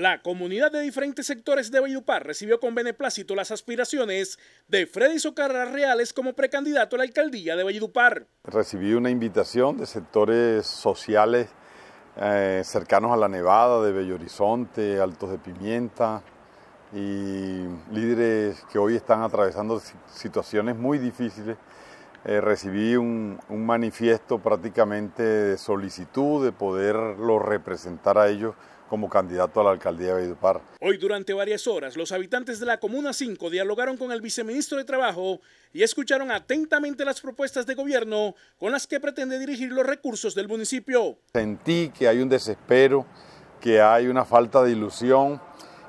La comunidad de diferentes sectores de Valledupar recibió con beneplácito las aspiraciones de Freddy Socarra Reales como precandidato a la alcaldía de Valledupar. Recibí una invitación de sectores sociales eh, cercanos a la Nevada, de Bello Altos de Pimienta, y líderes que hoy están atravesando situaciones muy difíciles. Eh, recibí un, un, manifiesto prácticamente de solicitud de poderlo representar a ellos como candidato a la alcaldía de Valledupar. Hoy durante varias horas los habitantes de la Comuna 5 dialogaron con el viceministro de Trabajo y escucharon atentamente las propuestas de gobierno con las que pretende dirigir los recursos del municipio. Sentí que hay un desespero, que hay una falta de ilusión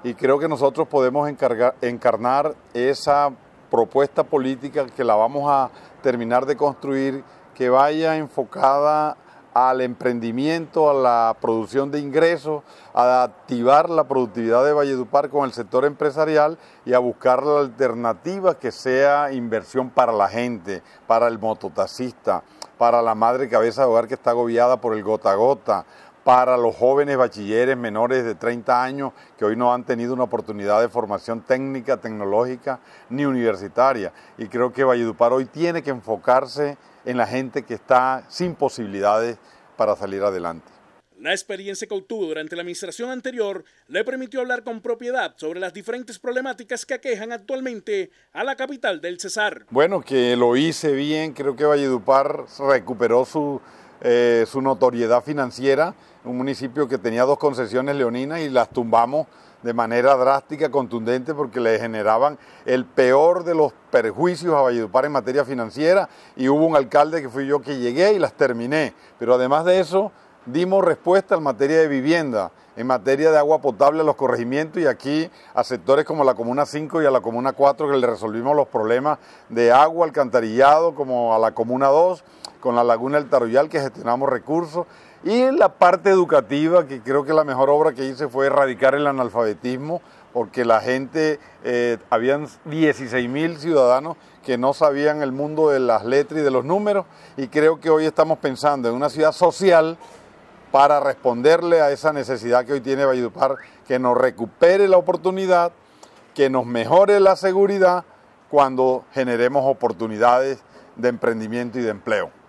y creo que nosotros podemos encargar, encarnar esa propuesta política que la vamos a terminar de construir, que vaya enfocada al emprendimiento, a la producción de ingresos, a activar la productividad de Valledupar con el sector empresarial y a buscar la alternativa que sea inversión para la gente, para el mototaxista, para la madre cabeza de hogar que está agobiada por el gota gota, para los jóvenes bachilleres menores de 30 años que hoy no han tenido una oportunidad de formación técnica, tecnológica ni universitaria. Y creo que Valledupar hoy tiene que enfocarse en la gente que está sin posibilidades para salir adelante. La experiencia que obtuvo durante la administración anterior le permitió hablar con propiedad sobre las diferentes problemáticas que aquejan actualmente a la capital del Cesar. Bueno, que lo hice bien, creo que Valledupar recuperó su, eh, su notoriedad financiera, un municipio que tenía dos concesiones leoninas y las tumbamos de manera drástica, contundente, porque le generaban el peor de los perjuicios a Valledupar en materia financiera y hubo un alcalde que fui yo que llegué y las terminé. Pero además de eso, dimos respuesta en materia de vivienda, en materia de agua potable a los corregimientos y aquí a sectores como la Comuna 5 y a la Comuna 4 que le resolvimos los problemas de agua, alcantarillado, como a la Comuna 2 con la Laguna del Taruyal, que gestionamos recursos, y en la parte educativa, que creo que la mejor obra que hice fue erradicar el analfabetismo, porque la gente, eh, habían 16.000 ciudadanos que no sabían el mundo de las letras y de los números, y creo que hoy estamos pensando en una ciudad social para responderle a esa necesidad que hoy tiene Valledupar, que nos recupere la oportunidad, que nos mejore la seguridad cuando generemos oportunidades de emprendimiento y de empleo.